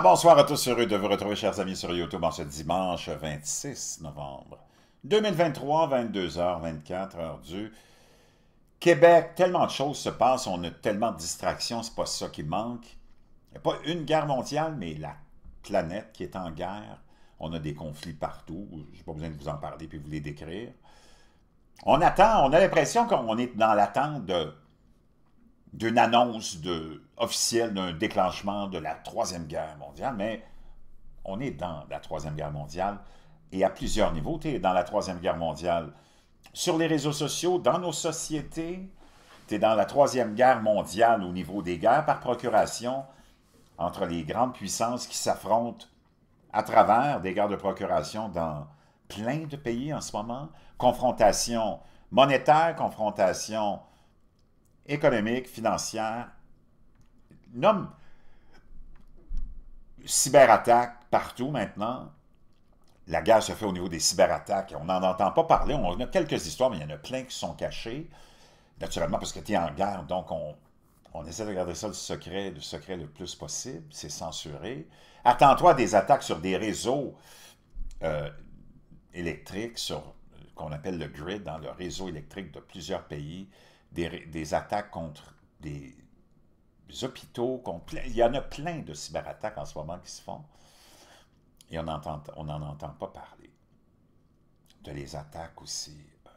Bonsoir, à tous. Heureux de vous retrouver, chers amis, sur YouTube en ce dimanche 26 novembre 2023, 22h, 24h du Québec. Tellement de choses se passent, on a tellement de distractions, c'est pas ça qui manque. Il n'y a pas une guerre mondiale, mais la planète qui est en guerre. On a des conflits partout. J'ai pas besoin de vous en parler puis vous les décrire. On attend, on a l'impression qu'on est dans l'attente de d'une annonce officielle d'un déclenchement de la Troisième Guerre mondiale, mais on est dans la Troisième Guerre mondiale et à plusieurs niveaux. Tu es dans la Troisième Guerre mondiale sur les réseaux sociaux, dans nos sociétés. Tu es dans la Troisième Guerre mondiale au niveau des guerres par procuration entre les grandes puissances qui s'affrontent à travers des guerres de procuration dans plein de pays en ce moment. Confrontation monétaire, confrontation économique, financière, nomme cyberattaque partout maintenant. La guerre se fait au niveau des cyberattaques. On n'en entend pas parler. On a quelques histoires, mais il y en a plein qui sont cachées. Naturellement, parce que tu es en guerre, donc on, on essaie de garder ça le secret, secret le plus possible. C'est censuré. Attends-toi à des attaques sur des réseaux euh, électriques, sur euh, qu'on appelle le grid, dans hein, le réseau électrique de plusieurs pays des, attaques contre des, hôpitaux, il y en a plein de cyberattaques en ce moment qui se font, et on n'en on en entend pas parler. De les attaques aussi, euh,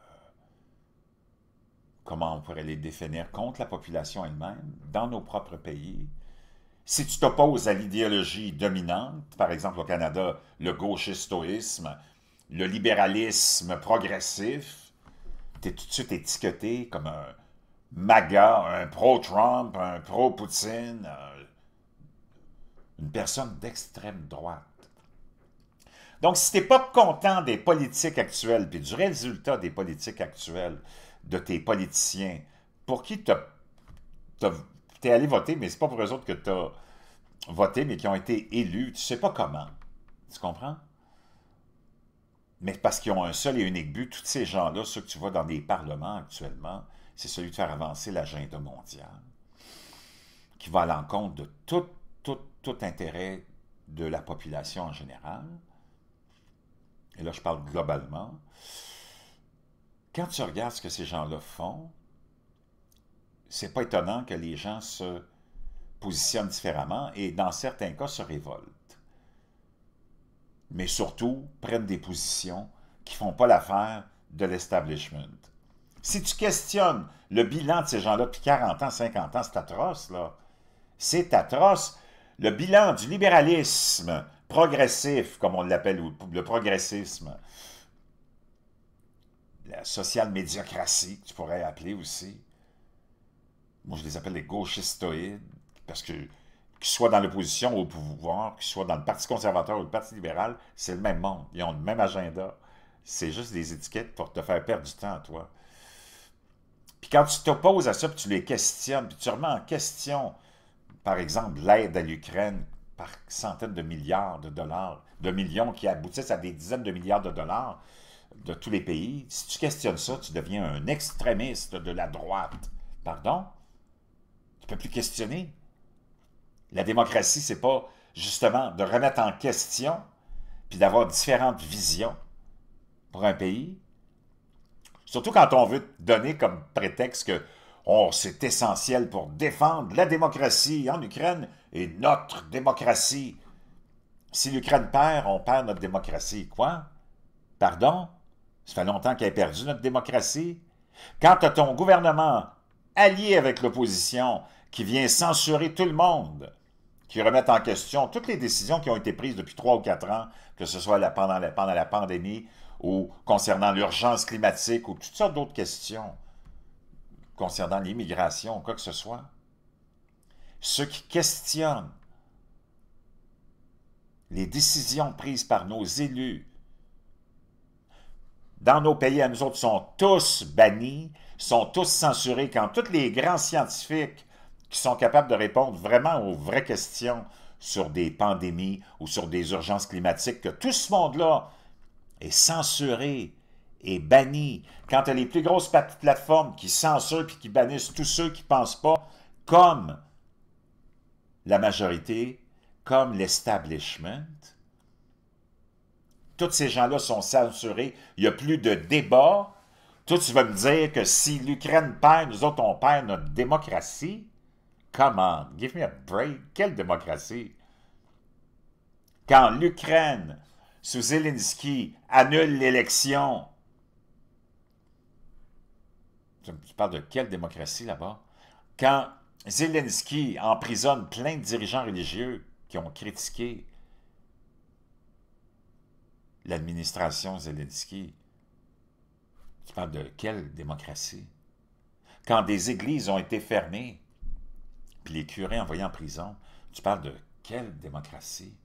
comment on pourrait les définir, contre la population elle-même, dans nos propres pays, si tu t'opposes à l'idéologie dominante, par exemple au Canada, le gauchistoïsme, le libéralisme progressif, tu es tout de suite étiqueté comme un, MAGA, un pro-Trump, un pro-Poutine, euh, une personne d'extrême droite. Donc, si tu n'es pas content des politiques actuelles, puis du résultat des politiques actuelles, de tes politiciens, pour qui tu es allé voter, mais c'est pas pour eux autres que tu as voté, mais qui ont été élus, tu ne sais pas comment. Tu comprends? Mais parce qu'ils ont un seul et unique but, tous ces gens-là, ceux que tu vois dans des parlements actuellement, c'est celui de faire avancer l'agenda mondial, qui va à l'encontre de tout, intérêt de la population en général. Et là, je parle globalement. Quand tu regardes ce que ces gens-là font, c'est pas étonnant que les gens se positionnent différemment et, dans certains cas, se révoltent. Mais surtout, prennent des positions qui font pas l'affaire de l'establishment. Si tu questionnes le bilan de ces gens-là depuis 40 ans, 50 ans, c'est atroce, là. C'est atroce. Le bilan du libéralisme progressif, comme on l'appelle, ou le progressisme, la social-médiocratie, que tu pourrais appeler aussi. Moi, je les appelle les gauchistoïdes, parce que qu'ils soient dans l'opposition au pouvoir, qu'ils soient dans le Parti conservateur ou le Parti libéral, c'est le même monde. Ils ont le même agenda. C'est juste des étiquettes pour te faire perdre du temps, toi. Puis quand tu t'opposes à ça, puis tu les questionnes, puis tu remets en question, par exemple, l'aide à l'Ukraine par centaines de milliards de dollars, de millions qui aboutissent à des dizaines de milliards de dollars de tous les pays, si tu questionnes ça, tu deviens un extrémiste de la droite. Pardon? Tu ne peux plus questionner. La démocratie, ce n'est pas justement de remettre en question puis d'avoir différentes visions pour un pays, Surtout quand on veut donner comme prétexte que c'est essentiel pour défendre la démocratie en Ukraine et notre démocratie. Si l'Ukraine perd, on perd notre démocratie. Quoi? Pardon? Ça fait longtemps qu'elle a perdu notre démocratie. Quand à ton gouvernement allié avec l'opposition qui vient censurer tout le monde, qui remet en question toutes les décisions qui ont été prises depuis trois ou quatre ans, que ce soit pendant la pandémie ou concernant l'urgence climatique ou toutes sortes d'autres questions concernant l'immigration quoi que ce soit. Ceux qui questionnent les décisions prises par nos élus dans nos pays à nous autres sont tous bannis, sont tous censurés. Quand tous les grands scientifiques qui sont capables de répondre vraiment aux vraies questions sur des pandémies ou sur des urgences climatiques, que tout ce monde-là est censuré et banni. Quand tu as les plus grosses plateformes qui censurent et qui bannissent tous ceux qui ne pensent pas comme la majorité, comme l'establishment, tous ces gens-là sont censurés. Il n'y a plus de débat. Toi, tu vas me dire que si l'Ukraine perd, nous autres, on perd notre démocratie. Comment? Give me a break. Quelle démocratie? Quand l'Ukraine sous Zelensky annule l'élection. Tu parles de quelle démocratie là-bas? Quand Zelensky emprisonne plein de dirigeants religieux qui ont critiqué l'administration Zelensky, tu parles de quelle démocratie? Quand des églises ont été fermées, puis les curés envoyés en prison, tu parles de quelle démocratie?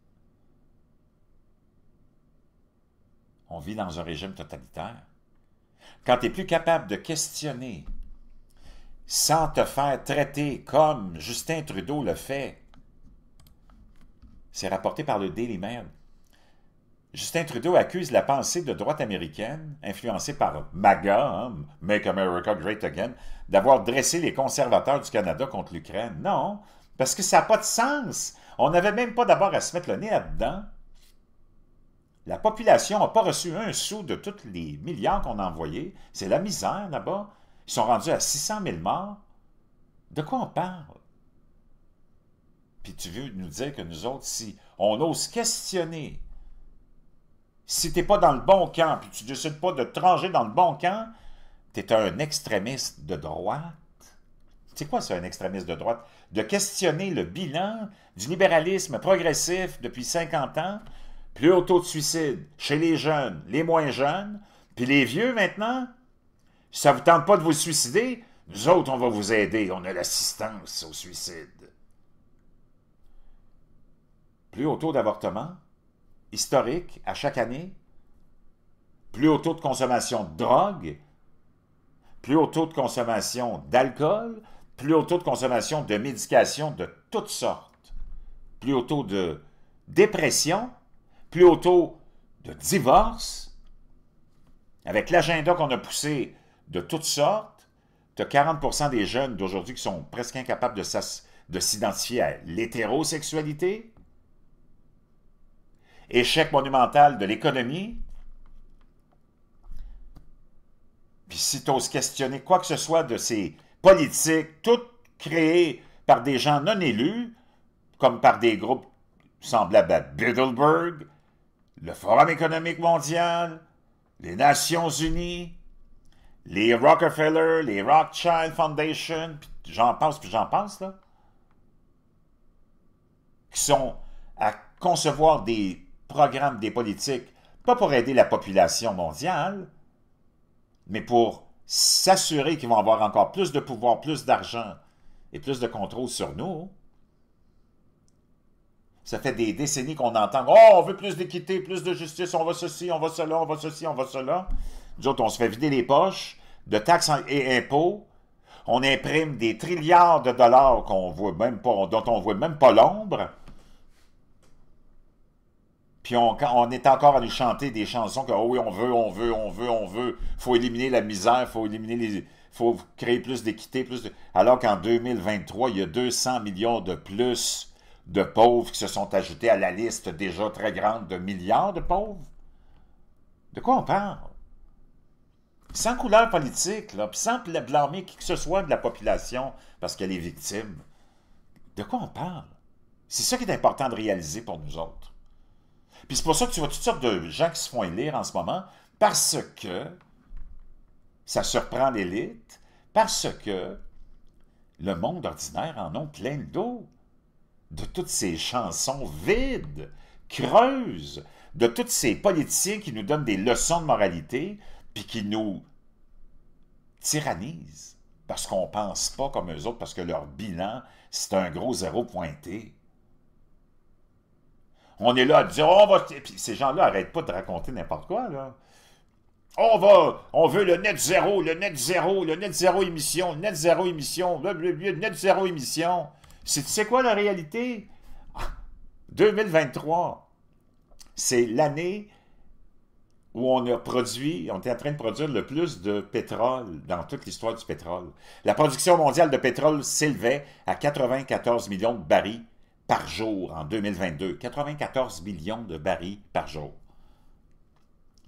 on vit dans un régime totalitaire. Quand tu n'es plus capable de questionner sans te faire traiter comme Justin Trudeau le fait, c'est rapporté par le Daily Mail. Justin Trudeau accuse la pensée de droite américaine, influencée par MAGA, hein, Make America Great Again, d'avoir dressé les conservateurs du Canada contre l'Ukraine. Non, parce que ça n'a pas de sens. On n'avait même pas d'abord à se mettre le nez là-dedans. La population n'a pas reçu un sou de tous les milliards qu'on a envoyés. C'est la misère là-bas. Ils sont rendus à 600 000 morts. De quoi on parle? Puis tu veux nous dire que nous autres, si on ose questionner, si tu n'es pas dans le bon camp, puis tu décides pas de trancher dans le bon camp, tu es un extrémiste de droite. C'est quoi ça, un extrémiste de droite? De questionner le bilan du libéralisme progressif depuis 50 ans, plus haut taux de suicide chez les jeunes, les moins jeunes, puis les vieux maintenant. ça ne vous tente pas de vous suicider, nous autres, on va vous aider. On a l'assistance au suicide. Plus haut taux d'avortement, historique, à chaque année. Plus haut taux de consommation de drogue. Plus haut taux de consommation d'alcool. Plus haut taux de consommation de médications de toutes sortes. Plus haut taux de dépression plus taux de divorce, avec l'agenda qu'on a poussé de toutes sortes, tu as 40 des jeunes d'aujourd'hui qui sont presque incapables de s'identifier à l'hétérosexualité, échec monumental de l'économie, puis si tu oses questionner quoi que ce soit de ces politiques, toutes créées par des gens non élus, comme par des groupes semblables à Biddleberg, le Forum économique mondial, les Nations unies, les Rockefeller, les Rothschild Foundation, j'en pense, puis j'en pense, là, qui sont à concevoir des programmes, des politiques, pas pour aider la population mondiale, mais pour s'assurer qu'ils vont avoir encore plus de pouvoir, plus d'argent et plus de contrôle sur nous, ça fait des décennies qu'on entend Oh, on veut plus d'équité, plus de justice, on va ceci, on va cela, on va ceci, on va cela. Nous autres, on se fait vider les poches de taxes et impôts. On imprime des trilliards de dollars qu'on voit même pas, dont on ne voit même pas l'ombre. Puis on, est encore à lui chanter des chansons que oh oui, on veut, on veut, on veut, on veut. faut éliminer la misère, faut éliminer les. faut créer plus d'équité, plus de. Alors qu'en 2023, il y a 200 millions de plus de pauvres qui se sont ajoutés à la liste déjà très grande de milliards de pauvres? De quoi on parle? Sans couleur politique, sans blâmer qui que ce soit de la population parce qu'elle est victime. De quoi on parle? C'est ça qui est important de réaliser pour nous autres. Puis c'est pour ça que tu vois toutes sortes de gens qui se font élire en ce moment, parce que ça surprend l'élite, parce que le monde ordinaire en ont plein le dos de toutes ces chansons vides, creuses, de tous ces politiciens qui nous donnent des leçons de moralité, puis qui nous tyrannisent parce qu'on ne pense pas comme eux autres, parce que leur bilan, c'est un gros zéro pointé. On est là à dire, on va... ces gens-là n'arrêtent pas de raconter n'importe quoi, là. On va, on veut le net zéro, le net zéro, le net zéro émission, le net zéro émission, le net zéro émission. Tu sais quoi la réalité? 2023, c'est l'année où on a produit, on était en train de produire le plus de pétrole dans toute l'histoire du pétrole. La production mondiale de pétrole s'élevait à 94 millions de barils par jour en 2022. 94 millions de barils par jour.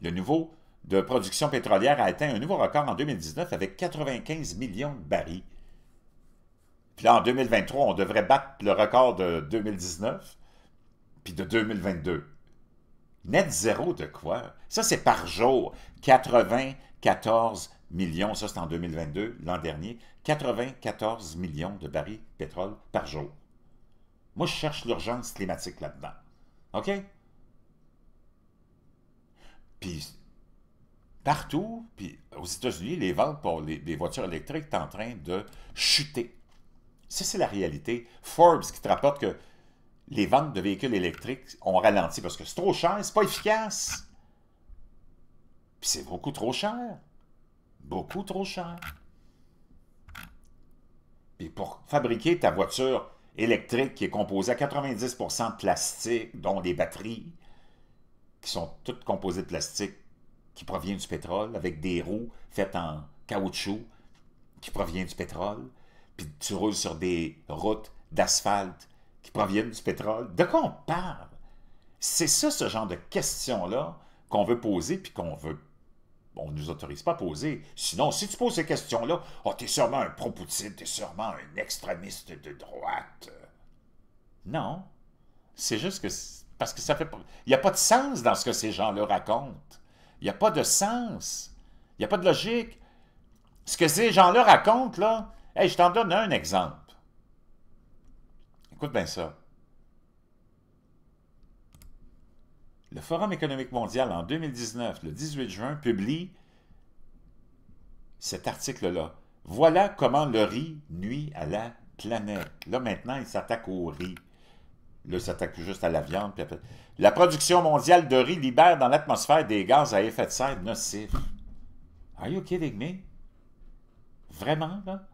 Le niveau de production pétrolière a atteint un nouveau record en 2019 avec 95 millions de barils. Puis là, en 2023, on devrait battre le record de 2019, puis de 2022. Net zéro de quoi? Ça, c'est par jour. 94 millions, ça c'est en 2022, l'an dernier, 94 millions de barils de pétrole par jour. Moi, je cherche l'urgence climatique là-dedans. OK? Puis, partout, puis aux États-Unis, les vols pour les, les voitures électriques sont en train de chuter. Ça, c'est la réalité. Forbes qui te rapporte que les ventes de véhicules électriques ont ralenti parce que c'est trop cher, c'est pas efficace. Puis c'est beaucoup trop cher. Beaucoup trop cher. Puis pour fabriquer ta voiture électrique qui est composée à 90% de plastique, dont des batteries, qui sont toutes composées de plastique qui provient du pétrole, avec des roues faites en caoutchouc qui provient du pétrole, puis tu roules sur des routes d'asphalte qui proviennent du pétrole. De quoi on parle? C'est ça, ce genre de questions-là qu'on veut poser, puis qu'on veut... On ne nous autorise pas à poser. Sinon, si tu poses ces questions-là, « Oh, es sûrement un pro-Poutine, t'es sûrement un extrémiste de droite. » Non. C'est juste que... Parce que ça fait... Il n'y a pas de sens dans ce que ces gens-là racontent. Il n'y a pas de sens. Il n'y a pas de logique. Ce que ces gens-là racontent, là, Hey, je t'en donne un exemple. Écoute bien ça. Le Forum économique mondial en 2019, le 18 juin, publie cet article-là. Voilà comment le riz nuit à la planète. Là, maintenant, il s'attaque au riz. Là, il s'attaque juste à la viande. La production mondiale de riz libère dans l'atmosphère des gaz à effet de serre nocifs. Are you kidding me? Vraiment, là?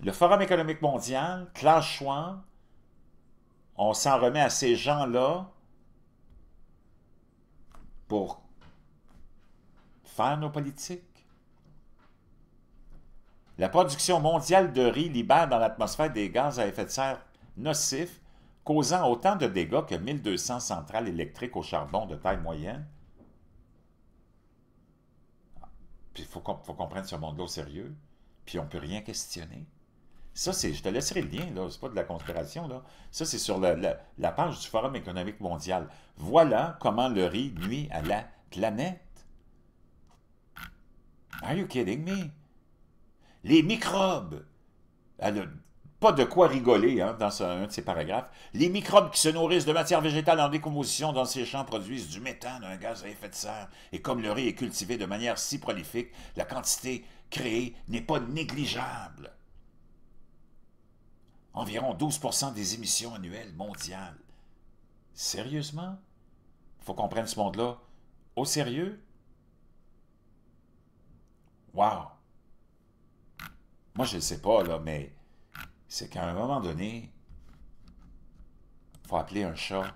le Forum économique mondial, Clash on s'en remet à ces gens-là pour faire nos politiques. La production mondiale de riz libère dans l'atmosphère des gaz à effet de serre nocifs, causant autant de dégâts que 1200 centrales électriques au charbon de taille moyenne. Puis il faut qu'on prenne ce monde-là au sérieux, puis on ne peut rien questionner. Ça, c'est, je te laisserai le lien, là, c'est pas de la conspiration, là. Ça, c'est sur la, page du Forum économique mondial. Voilà comment le riz nuit à la planète. Are you kidding me? Les microbes! pas de quoi rigoler hein, dans un de ces paragraphes. Les microbes qui se nourrissent de matière végétale en décomposition dans ces champs produisent du méthane, un gaz à effet de serre. Et comme le riz est cultivé de manière si prolifique, la quantité créée n'est pas négligeable environ 12 des émissions annuelles mondiales. Sérieusement? Faut qu'on prenne ce monde-là au sérieux? Wow! Moi, je ne sais pas, là, mais c'est qu'à un moment donné, faut appeler un chat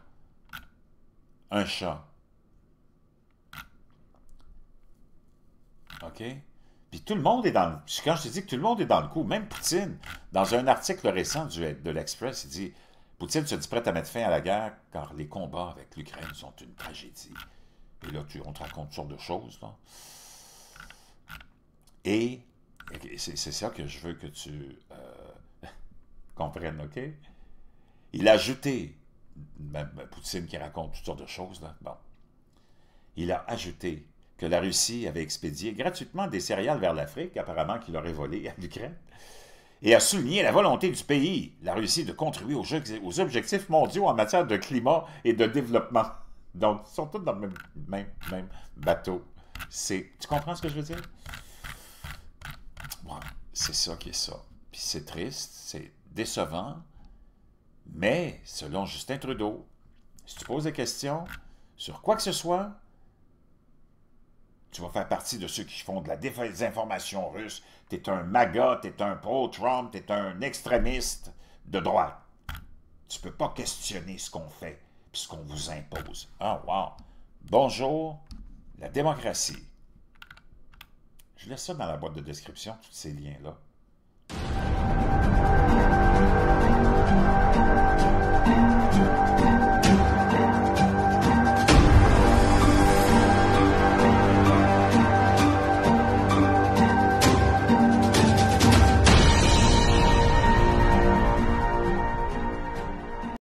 un chat. OK? Puis tout le monde est dans le... Quand je te dis que tout le monde est dans le coup, même Poutine, dans un article récent du, de l'Express, il dit « Poutine se dit prêt à mettre fin à la guerre car les combats avec l'Ukraine sont une tragédie. » Et là, tu, on te raconte toutes sortes de choses. Et, c'est ça que je veux que tu euh, comprennes, OK? Il a ajouté, même Poutine qui raconte toutes sortes de choses, là, Il a ajouté que la Russie avait expédié gratuitement des céréales vers l'Afrique, apparemment qu'il aurait volé à l'Ukraine, et a souligné la volonté du pays, la Russie, de contribuer aux, aux objectifs mondiaux en matière de climat et de développement. Donc, ils sont tous dans le même, même, bateau. C'est, tu comprends ce que je veux dire? c'est ça qui est ça. Puis c'est triste, c'est décevant, mais selon Justin Trudeau, si tu poses des questions sur quoi que ce soit, tu vas faire partie de ceux qui font de la désinformation russe. Tu es un MAGA, tu es un pro-Trump, tu es un extrémiste de droite. Tu ne peux pas questionner ce qu'on fait et ce qu'on vous impose. Ah, wow! Bonjour, la démocratie. Je laisse ça dans la boîte de description, tous ces liens-là.